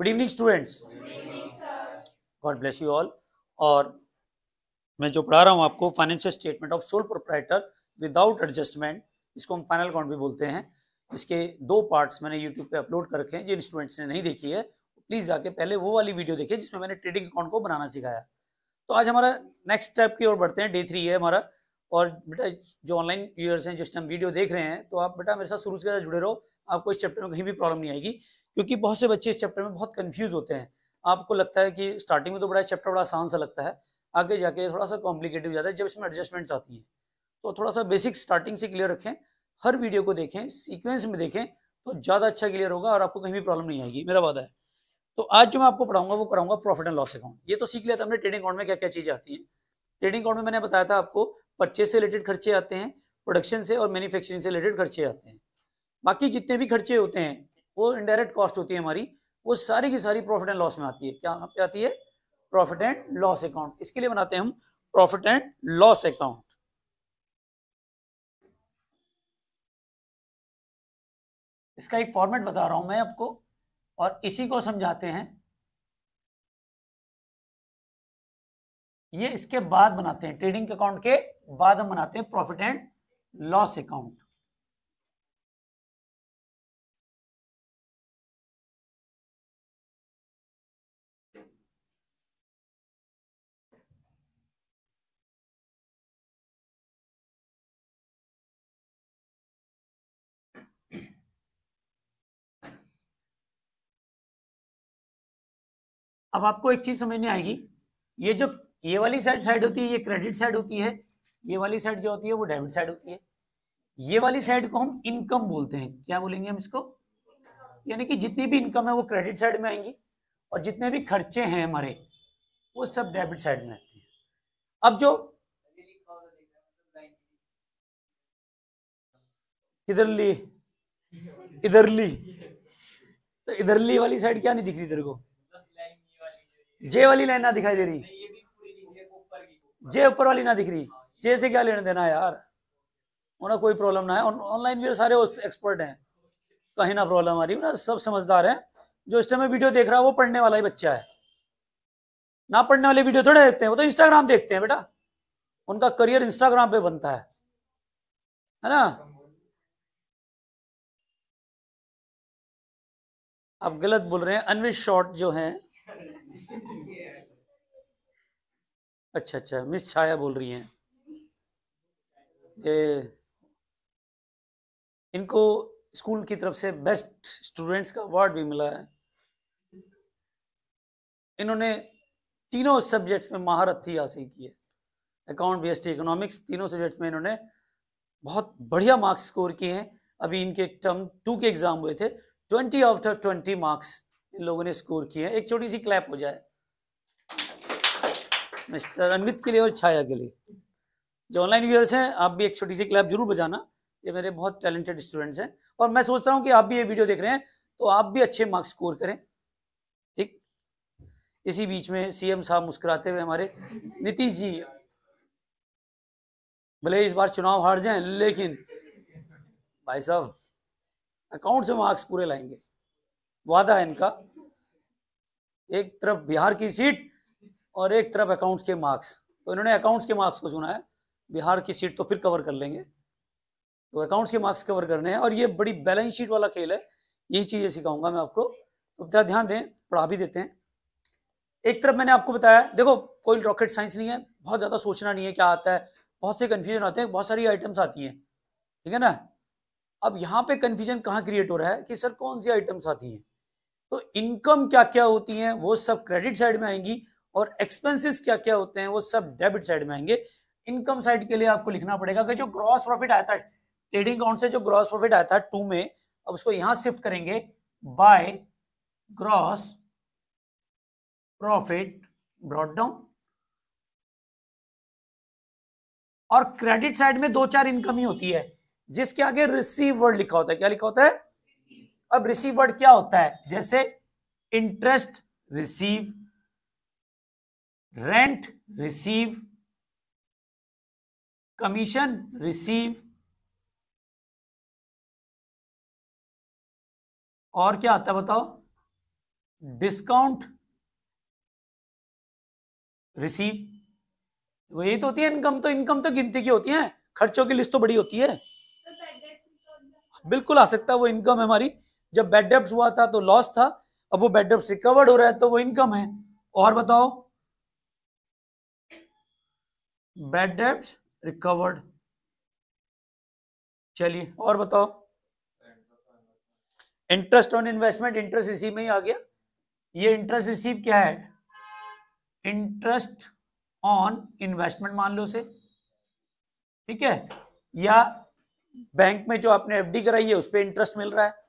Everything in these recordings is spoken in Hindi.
good evening students God bless you all और मैं जो पढ़ा रहा हूँ आपको financial statement of sole proprietor without adjustment इसको हम फाइनल अकाउंट भी बोलते हैं इसके दो पार्ट्स मैंने यूट्यूब पे अपलोड कर रखे हैं जिन स्टूडेंट्स ने नहीं देखी है प्लीज़ जाके पहले वो वाली वीडियो देखिए जिसमें मैंने ट्रेडिंग अकाउंट को बनाना सिखाया तो आज हमारा नेक्स्ट स्टेप की ओर बढ़ते हैं डे थ्री है हमारा और बेटा जो ऑनलाइन व्यूअर्स हैं जिस टाइम वीडियो देख रहे हैं तो आप बेटा मेरे साथ शुरू से जुड़े रहो आपको इस चैप्टर में कहीं भी प्रॉब्लम नहीं आएगी क्योंकि बहुत से बच्चे इस चैप्टर में बहुत कन्फ्यूज होते हैं आपको लगता है कि स्टार्टिंग में तो बड़ा चैप्टर बड़ा आसान सा लगता है आगे जाके थोड़ा सा कॉम्प्लिकेटेड जाता है जब इसमें एडजस्टमेंट्स आती हैं तो थोड़ा सा बेसिक स्टार्टिंग से क्लियर रखें हर वीडियो को देखें सीक्वेंस में देखें तो ज़्यादा अच्छा क्लियर होगा और आपको कहीं भी प्रॉब्लम नहीं आएगी मेरा वादा है तो आज जो मैं आपको पढ़ाऊंगा वो कराऊंगा प्रॉफिट एंड लॉस अकाउंट ये तो सीख लिया था हमने ट्रेडिंग अकाउंट में क्या क्या चीज़ें आती हैं ट्रेडिंग अकाउंट में मैंने बताया था आपको परचेज से रिलेटेड खर्चे आते हैं प्रोडक्शन से और मैन्युफैक्चरिंग से रिलेटेड खर्चे आते हैं बाकी जितने भी खर्चे होते हैं वो इनडायरेक्ट कॉस्ट होती है हमारी वो सारी की सारी प्रॉफिट एंड लॉस में आती है क्या पे आती है प्रॉफिट एंड लॉस अकाउंट इसके लिए बनाते हैं हम प्रॉफिट एंड लॉस अकाउंट इसका एक फॉर्मेट बता रहा हूं मैं आपको और इसी को समझाते हैं ये इसके बाद बनाते हैं ट्रेडिंग अकाउंट के बाद हम बनाते हैं प्रॉफिट एंड लॉस अकाउंट अब आपको एक चीज समझ में आएगी ये जो ये वाली साइड साइड होती है ये क्रेडिट साइड होती है ये वाली साइड जो होती है वो डेबिट साइड होती है ये वाली साइड को हम इनकम बोलते हैं क्या बोलेंगे हम इसको यानी कि जितनी भी इनकम है वो क्रेडिट साइड में आएंगी और जितने भी खर्चे हैं हमारे वो सब डेबिट साइड में आते हैं अब जो इधर इधरली तो इधरली वाली साइड क्या नहीं दिख रही तेरे को जे वाली लाइन ना दिखाई दे रही जे ऊपर वाली ना दिख रही जे से क्या लेना देना यार उन्हें कोई प्रॉब्लम ना है ऑनलाइन मेरे सारे एक्सपर्ट हैं कहीं ना प्रॉब्लम आ रही ना सब समझदार हैं जो इस टाइम वीडियो देख रहा है वो पढ़ने वाला ही बच्चा है ना पढ़ने वाले वीडियो थोड़े देखते हैं वो तो इंस्टाग्राम देखते हैं बेटा उनका करियर इंस्टाग्राम पे बनता है है ना आप गलत बोल रहे हैं अनविश शॉट जो हैं अच्छा अच्छा मिस छाया बोल रही हैं ये इनको स्कूल की तरफ से बेस्ट स्टूडेंट्स का अवार्ड भी मिला है इन्होंने तीनों सब्जेक्ट्स में महारत ही हासिल की है अकाउंट बी एस इकोनॉमिक्स तीनों सब्जेक्ट्स में इन्होंने बहुत बढ़िया मार्क्स स्कोर किए हैं अभी इनके टर्म टू के एग्ज़ाम हुए थे ट्वेंटी आफ्टर ट्वेंटी मार्क्स इन लोगों ने स्कोर किया एक छोटी सी क्लैप हो जाए मिस्टर अनमित के लिए और छाया के लिए जो ऑनलाइन व्यूअर्स हैं आप भी एक छोटी सी क्लैप जरूर बजाना ये मेरे बहुत टैलेंटेड स्टूडेंट्स हैं और मैं सोचता हूँ कि आप भी ये वीडियो देख रहे हैं तो आप भी अच्छे मार्क्स स्कोर करें ठीक इसी बीच में सीएम साहब मुस्कुराते हुए हमारे नीतीश जी भले इस बार चुनाव हार जाएं लेकिन भाई साहब अकाउंट से मार्क्स पूरे लाएंगे वादा है इनका एक तरफ बिहार की सीट और एक तरफ अकाउंट्स के मार्क्स तो इन्होंने अकाउंट्स के मार्क्स को चुना है बिहार की सीट तो फिर कवर कर लेंगे तो अकाउंट्स के मार्क्स कवर करने हैं और ये बड़ी बैलेंस शीट वाला खेल है यही चीज़ें सिखाऊंगा मैं आपको तो जरा ध्यान दें पढ़ा भी देते हैं एक तरफ मैंने आपको बताया देखो कोई रॉकेट साइंस नहीं है बहुत ज़्यादा सोचना नहीं है क्या आता है बहुत से कन्फ्यूजन आते हैं बहुत सारी आइटम्स आती हैं ठीक है ना अब यहाँ पे कन्फ्यूजन कहाँ क्रिएट हो रहा है कि सर कौन सी आइटम्स आती हैं तो इनकम क्या क्या होती है वो सब क्रेडिट साइड में आएंगी और एक्सपेंसेस क्या क्या होते हैं वो सब डेबिट साइड में आएंगे इनकम साइड के लिए आपको लिखना पड़ेगा कि जो ग्रॉस प्रॉफिट आया था ट्रेडिंग अकाउंट से जो ग्रॉस प्रॉफिट आया था टू में अब उसको यहां शिफ्ट करेंगे by gross profit brought down और क्रेडिट साइड में दो चार इनकम ही होती है जिसके आगे रिसीव वर्ड लिखा होता है क्या लिखा होता है अब रिसीव वर्ड क्या होता है जैसे interest receive rent receive commission receive और क्या आता है बताओ डिस्काउंट रिसीव वही तो होती है इनकम तो इनकम तो गिनती की होती है खर्चों की लिस्ट तो बड़ी होती है बिल्कुल आ सकता है वो इनकम हमारी जब बैड डेप्स हुआ था तो लॉस था अब वो बैड डेप्स रिकवर्ड हो रहा है तो वो इनकम है और बताओ बैड डेप्स रिकवर्ड चलिए और बताओ इंटरेस्ट ऑन इन्वेस्टमेंट इंटरेस्ट इसी में ही आ गया ये इंटरेस्ट रिसीव क्या है इंटरेस्ट ऑन इन्वेस्टमेंट मान लो से ठीक है या बैंक में जो आपने एफडी कराई है उस पर इंटरेस्ट मिल रहा है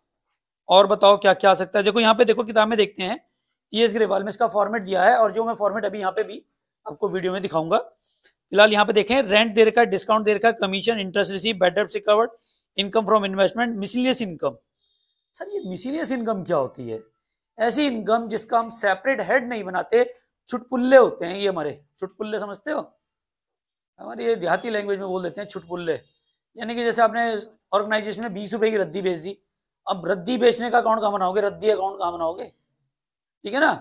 और बताओ क्या क्या आ सकता है देखो यहाँ पे देखो किताब में देखते हैं टी एस ग्रेवाल में इसका फॉर्मेट दिया है और जो मैं फॉर्मेट अभी यहाँ पे भी आपको वीडियो में दिखाऊंगा फिलहाल यहाँ पे देखें रेंट दे रखा है डिस्काउंट दे रखा है commission interest receive bad debts recovered income from investment miscellaneous income sir ये मिसिलियस इनकम क्या होती है ऐसी इनकम जिसका हम सेपरेट हेड नहीं बनाते छुटपुल्ले होते हैं ये हमारे छुटपुल्ले समझते हो हमारे ये देहाती लैंग्वेज में बोल देते हैं छुटपुल्ले यानी कि जैसे आपने ऑर्गेनाइजेशन में बीस रुपए की रद्दी भेज दी अब रद्दी बेचने का अकाउंट कहाँ बनाओगे रद्दी अकाउंट कहाँ बनाओगे ठीक है ना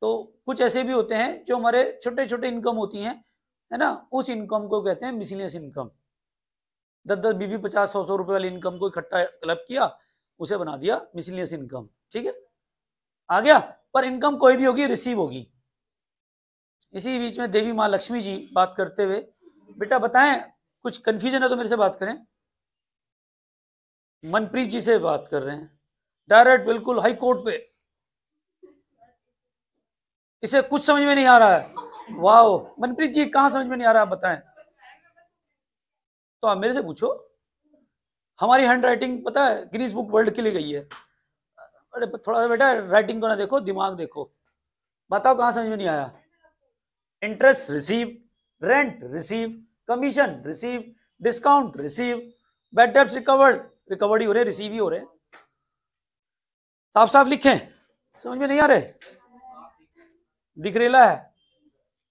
तो कुछ ऐसे भी होते हैं जो हमारे छोटे छोटे इनकम होती हैं है ना उस इनकम को कहते हैं मिसलियस इनकम दस दस बीबी पचास सौ सौ रुपए वाली इनकम को इकट्ठा क्लब किया उसे बना दिया मिसलियस इनकम ठीक है आ गया पर इनकम कोई भी होगी रिसीव होगी इसी बीच में देवी माँ लक्ष्मी जी बात करते हुए बेटा बताएं कुछ कन्फ्यूजन है तो मेरे से बात करें मनप्रीत जी से बात कर रहे हैं डायरेक्ट बिल्कुल हाई कोर्ट पे इसे कुछ समझ में नहीं आ रहा है वाह मनप्रीत जी कहां समझ में नहीं आ रहा है बताएं तो आप मेरे से पूछो हमारी हैंड राइटिंग पता है गिनीज बुक वर्ल्ड के लिए गई है अरे थोड़ा सा बेटा राइटिंग को ना देखो दिमाग देखो बताओ कहां समझ में नहीं आया interest receive rent receive commission receive discount receive bad debts recovered recovered ही हो रहे रिसीव ही हो रहे साफ साफ लिखें समझ में नहीं आ रहे दिख रेला है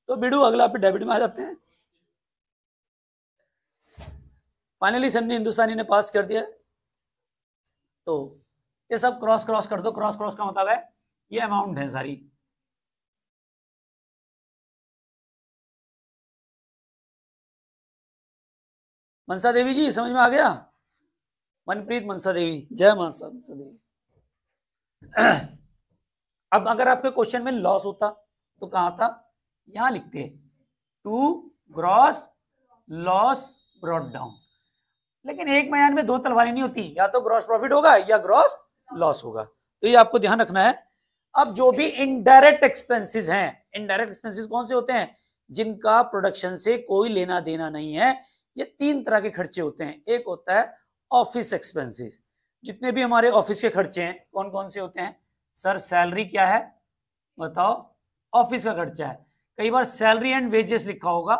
तो बिडू अगला पे डेबिट में आ जाते हैं फाइनली सन्नी हिंदुस्तानी ने पास कर दिया तो ये सब क्रॉस क्रॉस कर दो क्रॉस क्रॉस का मतलब है ये अमाउंट है सारी मनसा देवी जी समझ में आ गया मनप्रीत मनसा देवी जय मनसा मनसा देवी अब अगर आपके क्वेश्चन में लॉस होता तो कहा था यहां लिखते हैं to gross loss brought down लेकिन एक मयान में दो तलवार नहीं होती या तो ग्रॉस प्रॉफिट होगा या ग्रॉस लॉस होगा तो ये आपको ध्यान रखना है अब जो भी इनडायरेक्ट एक्सपेंसेस हैं इनडायरेक्ट एक्सपेंसेस कौन से होते हैं जिनका प्रोडक्शन से कोई लेना देना नहीं है ये तीन तरह के खर्चे होते हैं एक होता है ऑफिस एक्सपेंसेस जितने भी हमारे ऑफिस के खर्चे हैं कौन कौन से होते हैं सर सैलरी क्या है बताओ ऑफिस का खर्चा है कई बार सैलरी एंड वेजेस लिखा होगा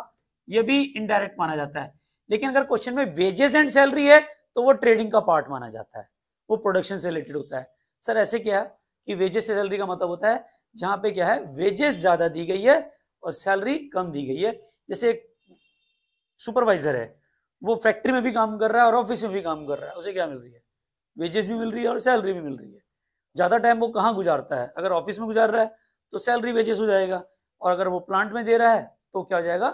ये भी इनडायरेक्ट माना जाता है लेकिन अगर क्वेश्चन में वेजेस एंड सैलरी है तो वो ट्रेडिंग का पार्ट माना जाता है वो प्रोडक्शन से रिलेटेड होता है सर ऐसे क्या है कि वेजेस से सैलरी का मतलब होता है जहां पे क्या है वेजेस ज़्यादा दी गई है और सैलरी कम दी गई है जैसे एक सुपरवाइजर है वो फैक्ट्री में भी काम कर रहा है और ऑफिस में भी काम कर रहा है उसे क्या मिल रही है वेजेस भी मिल रही है और सैलरी भी मिल रही है ज़्यादा टाइम वो कहाँ गुजारता है अगर ऑफिस में गुजार रहा है तो सैलरी वेजेस हो जाएगा और अगर वो प्लांट में दे रहा है तो क्या हो जाएगा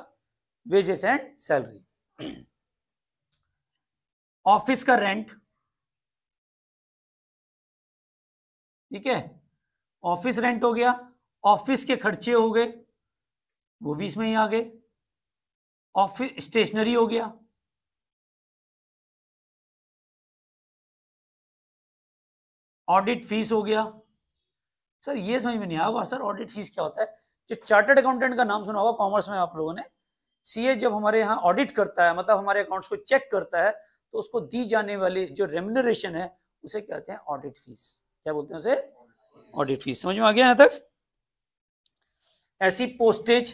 वेजेस एंड सैलरी ऑफिस का रेंट ठीक है ऑफिस रेंट हो गया ऑफिस के खर्चे हो गए वो भी इसमें ही आ गए ऑफिस स्टेशनरी हो गया ऑडिट फीस हो गया सर ये समझ में नहीं आया सर ऑडिट फीस क्या होता है जो चार्टर्ड अकाउंटेंट का नाम सुना होगा कॉमर्स में आप लोगों ने सीए जब हमारे यहाँ ऑडिट करता है मतलब हमारे अकाउंट्स को चेक करता है तो उसको दी जाने वाली जो रेमुनरेशन है उसे कहते हैं ऑडिट फीस क्या बोलते हैं उसे ऑडिट फीस समझ में आ गया यहां तक ऐसी पोस्टेज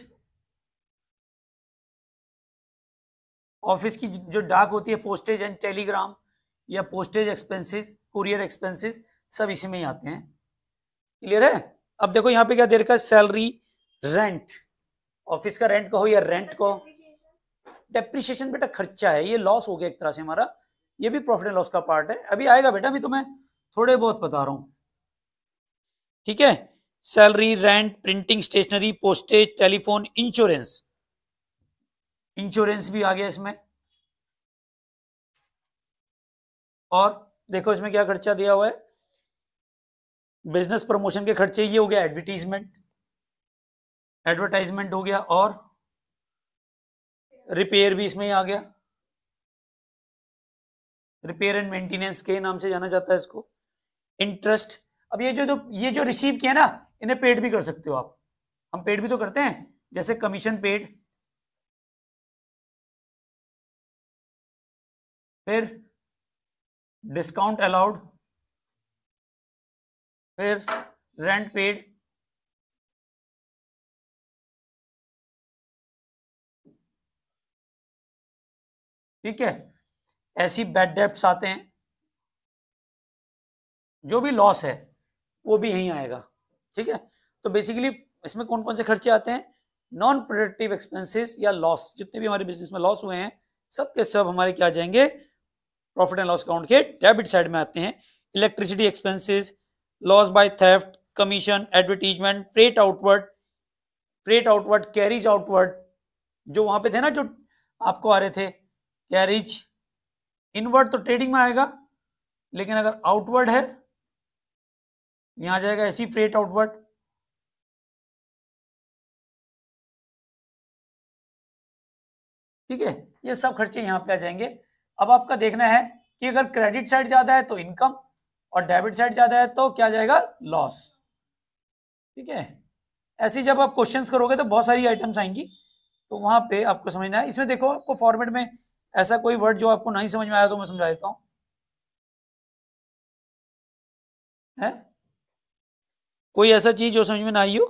ऑफिस की जो डाक होती है पोस्टेज एंड टेलीग्राम या पोस्टेज एक्सपेंसेस कुरियर एक्सपेंसेस सब इसी में ही आते हैं क्लियर है अब देखो यहाँ पे क्या दे रखा है सैलरी रेंट ऑफिस का रेंट कहो या रेंट को डेप्रिशिएशन बेटा खर्चा है ये लॉस हो गया एक तरह से हमारा ये भी प्रॉफिट एंड लॉस का पार्ट है अभी आएगा बेटा अभी तुम्हें तो थोड़े बहुत बता रहा हूँ ठीक है salary rent printing stationery postage telephone insurance insurance भी आ गया इसमें और देखो इसमें क्या खर्चा दिया हुआ है बिजनेस प्रमोशन के खर्चे ये हो गया एडवर्टीजमेंट एडवर्टाइजमेंट हो गया और रिपेयर भी इसमें आ गया रिपेयर एंड मेंटेनेंस के नाम से जाना जाता है इसको इंटरेस्ट अब ये जो जो ये जो रिसीव किया ना इन्हें पेड भी कर सकते हो आप हम पेड भी तो करते हैं जैसे कमीशन पेड फिर डिस्काउंट अलाउड फिर रेंट पेड ठीक है ऐसी बैड डेप्ट आते हैं जो भी लॉस है वो भी यहीं आएगा ठीक है तो बेसिकली इसमें कौन कौन से खर्चे आते हैं नॉन प्रोडक्टिव एक्सपेंसेस या लॉस जितने भी हमारे बिजनेस में लॉस हुए हैं सब के सब हमारे क्या जाएंगे प्रॉफिट एंड लॉस अकाउंट के डेबिट साइड में आते हैं electricity expenses loss by theft commission advertisement freight outward freight outward carriage outward जो वहां पे थे ना जो आपको आ रहे थे कैरिज इनवर्ड तो ट्रेडिंग में आएगा लेकिन अगर आउटवर्ड है यहां आ जाएगा ऐसी फ्रेट आउटवर्ड ठीक है ये सब खर्चे यहां पे आ जाएंगे अब आपका देखना है कि अगर क्रेडिट साइड ज्यादा है तो इनकम और डेबिट साइड ज्यादा है तो क्या जाएगा लॉस ठीक है ऐसी जब आप क्वेश्चन करोगे तो बहुत सारी आइटम्स आएंगी तो वहां पे आपको समझना है इसमें देखो आपको फॉर्मेट में ऐसा कोई वर्ड जो आपको नहीं समझ में आया तो मैं समझा देता हूं है कोई ऐसा चीज जो समझ में ना आई हो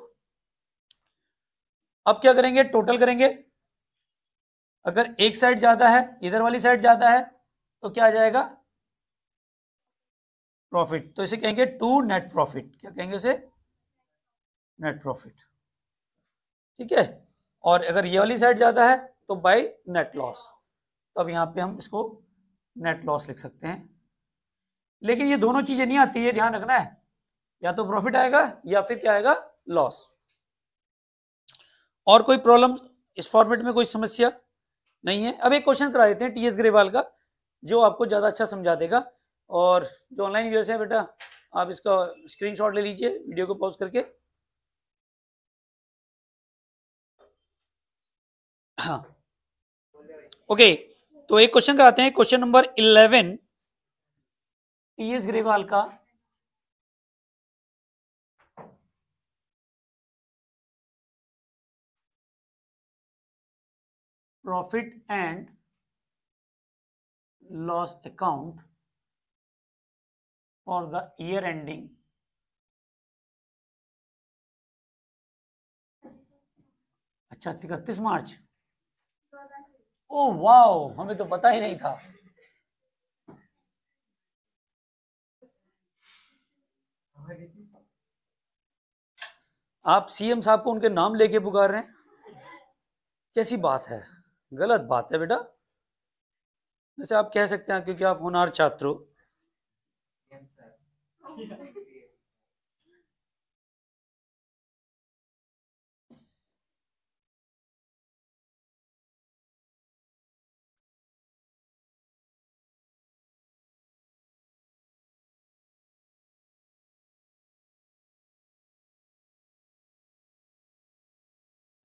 अब क्या करेंगे टोटल करेंगे अगर एक साइड ज्यादा है इधर वाली साइड ज्यादा है तो क्या आ जाएगा प्रॉफिट तो इसे कहेंगे टू नेट प्रॉफिट क्या कहेंगे इसे नेट प्रॉफिट ठीक है और अगर ये वाली साइड ज्यादा है तो बाई नेट लॉस तो अब यहां पे हम इसको नेट लॉस लिख सकते हैं लेकिन ये दोनों चीजें नहीं आती है ध्यान रखना है या तो प्रॉफिट आएगा या फिर क्या आएगा लॉस और कोई प्रॉब्लम इस फॉर्मेट में कोई समस्या नहीं है अब एक क्वेश्चन करा देते हैं टीएस ग्रेवाल का जो आपको ज्यादा अच्छा समझा देगा और जो ऑनलाइन व्यूअर्स हैं बेटा आप इसका स्क्रीनशॉट ले लीजिए वीडियो को पॉज करके हाँ ओके तो एक क्वेश्चन कराते हैं question number eleven T S Grewal का profit and loss account or the year ending अच्छा इकतीस मार्च ओ वाओ हमें तो पता ही नहीं था आप सीएम साहब को उनके नाम लेके पुकार रहे हैं कैसी बात है गलत बात है बेटा वैसे आप कह सकते हैं क्योंकि आप होनार छात्र हो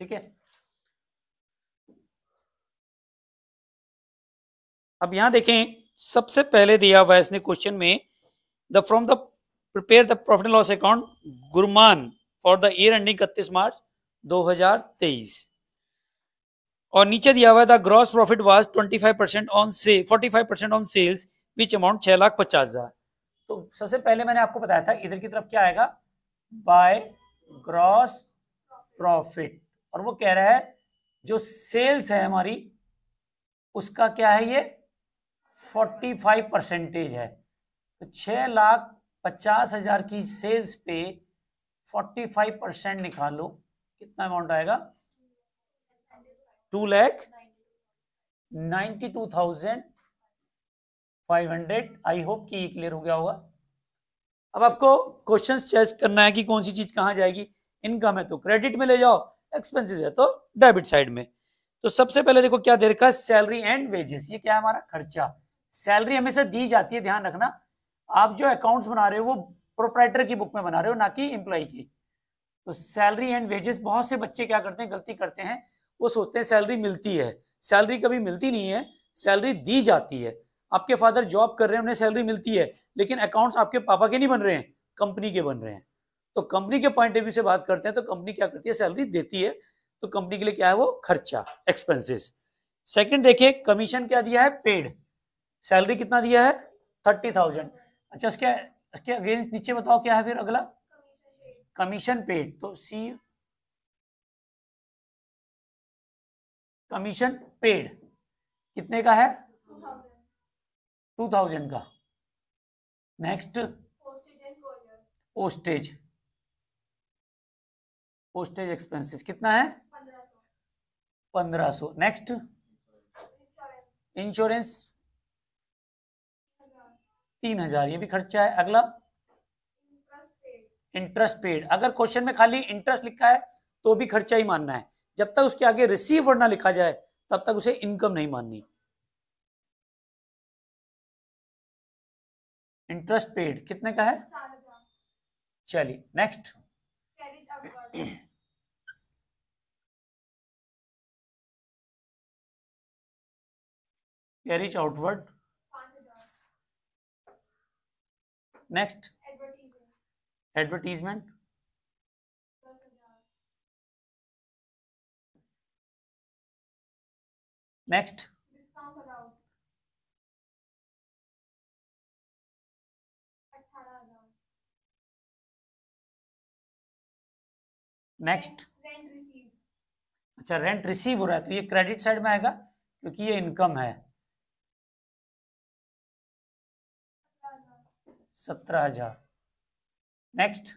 ठीक है अब यहां देखें सबसे पहले दिया हुआ इसने क्वेश्चन में the from the prepare the profit and loss account Gurman for the year ending इकतीस मार्च 2023 और नीचे दिया हुआ the gross profit was 25 percent on से 45 percent on sales which amount छह लाख पचास हजार तो सबसे पहले मैंने आपको बताया था इधर की तरफ क्या आएगा बाय ग्रॉस प्रॉफिट और वो कह रहा है जो सेल्स है हमारी उसका क्या है ये 45 परसेंटेज है तो छह लाख पचास हजार की सेल्स पे फोर्टी फाइव परसेंट निकालो कितना अमाउंट आएगा two lakh ninety two thousand five hundred I hope कि ये क्लियर हो गया होगा अब आपको क्वेश्चंस चेस करना है कि कौन सी चीज कहां जाएगी इनकम है तो क्रेडिट में ले जाओ एक्सपेंसेस है तो डेबिट साइड में तो सबसे पहले देखो क्या दे रखा है सैलरी एंड वेजेस ये क्या है हमारा खर्चा सैलरी हमेशा दी जाती है ध्यान रखना आप जो अकाउंट्स बना रहे हो वो प्रोपराइटर की बुक में बना रहे हो ना कि एम्प्लॉय की तो सैलरी एंड वेजेस बहुत से बच्चे क्या करते हैं गलती करते हैं वो सोचते हैं सैलरी मिलती है सैलरी कभी मिलती नहीं है सैलरी दी जाती है आपके फादर जॉब कर रहे हैं उन्हें सैलरी मिलती है लेकिन अकाउंट्स आपके पापा के नहीं बन रहे हैं कंपनी के बन रहे हैं तो कंपनी के पॉइंट ऑफ व्यू से बात करते हैं तो कंपनी क्या करती है सैलरी देती है तो कंपनी के लिए क्या है वो खर्चा एक्सपेंसेस सेकंड देखिए कमीशन क्या दिया है पेड सैलरी कितना दिया है थर्टी थाउजेंड अच्छा उसके उसके अगेंस्ट नीचे बताओ क्या है फिर अगला कमीशन पेड तो सी कमीशन पेड कितने का है टू थाउजेंड का नेक्स्ट पोस्टेज पोस्टेज एक्सपेंसेस कितना है पंद्रह सौ नेक्स्ट इंश्योरेंस तीन हजार ये भी खर्चा है अगला इंटरेस्ट पेड अगर क्वेश्चन में खाली इंटरेस्ट लिखा है तो भी खर्चा ही मानना है जब तक उसके आगे रिसीव ना लिखा जाए तब तक उसे इनकम नहीं माननी इंटरेस्ट पेड कितने का है चलिए next carriage outward next advertisement next next अच्छा रेंट रिसीव हो रहा है तो ये क्रेडिट साइड में आएगा क्योंकि ये इनकम है सत्रह हजार नेक्स्ट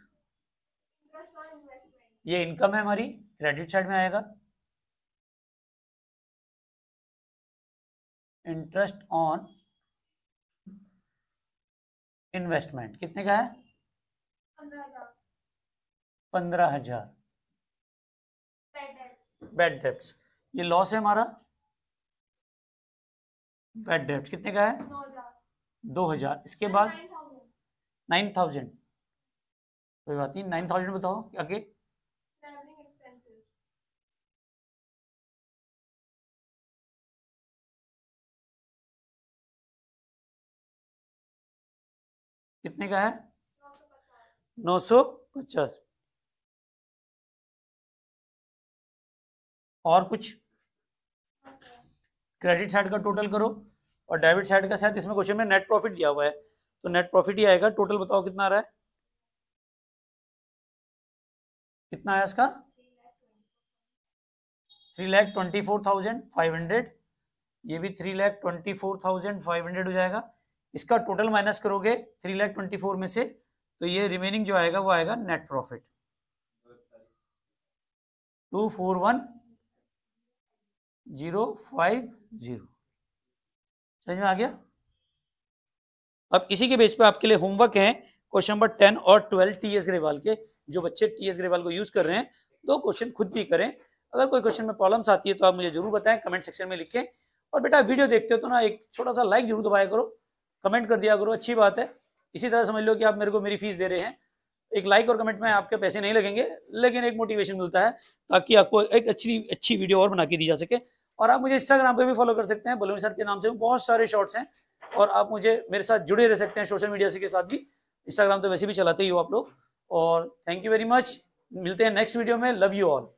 ये इनकम है हमारी क्रेडिट साइड में आएगा इंटरेस्ट ऑन इन्वेस्टमेंट कितने का है पंद्रह हजार बेड डेप्स ये लॉस है हमारा बेड डेप्स कितने का है दो हजार इसके बाद नाइन थाउजेंड कोई बात नहीं नाइन थाउजेंड बताओ आगे कितने का है नौ सौ पचास और कुछ हाँ, क्रेडिट साइड का टोटल करो और डेबिट साइड का शायद इसमें क्वेश्चन में नेट प्रॉफिट दिया हुआ है तो नेट प्रॉफिट ही आएगा टोटल बताओ कितना आ रहा है कितना आया इसका three lakh twenty four thousand five hundred ये भी three lakh twenty four thousand five hundred हो जाएगा इसका टोटल माइनस करोगे थ्री लैख ट्वेंटी फोर में से तो ये रिमेनिंग जो आएगा वो आएगा net profit two four one zero five zero समझ में आ गया अब इसी के बेच पे आपके लिए होमवर्क है क्वेश्चन नंबर टेन और ट्वेल्व टी एस ग्रेवाल के जो बच्चे टी एस ग्रेवाल को यूज कर रहे हैं दो क्वेश्चन खुद भी करें अगर कोई क्वेश्चन में प्रॉब्लम्स आती है तो आप मुझे जरूर बताएं कमेंट सेक्शन में लिखें और बेटा वीडियो देखते हो तो ना एक छोटा सा लाइक जरूर दबाया करो कमेंट कर दिया करो अच्छी बात है इसी तरह समझ लो कि आप मेरे को मेरी फीस दे रहे हैं एक लाइक और कमेंट में आपके पैसे नहीं लगेंगे लेकिन एक मोटिवेशन मिलता है ताकि आपको एक अच्छी अच्छी वीडियो और बना के दी जा सके और आप मुझे इंस्टाग्राम पर भी फॉलो कर सकते हैं बलून सर के नाम से बहुत सारे शॉर्ट्स हैं और आप मुझे मेरे साथ जुड़े रह सकते हैं सोशल मीडिया से के साथ भी इंस्टाग्राम तो वैसे भी चलाते ही हो आप लोग और थैंक यू वेरी मच मिलते हैं नेक्स्ट वीडियो में लव यू ऑल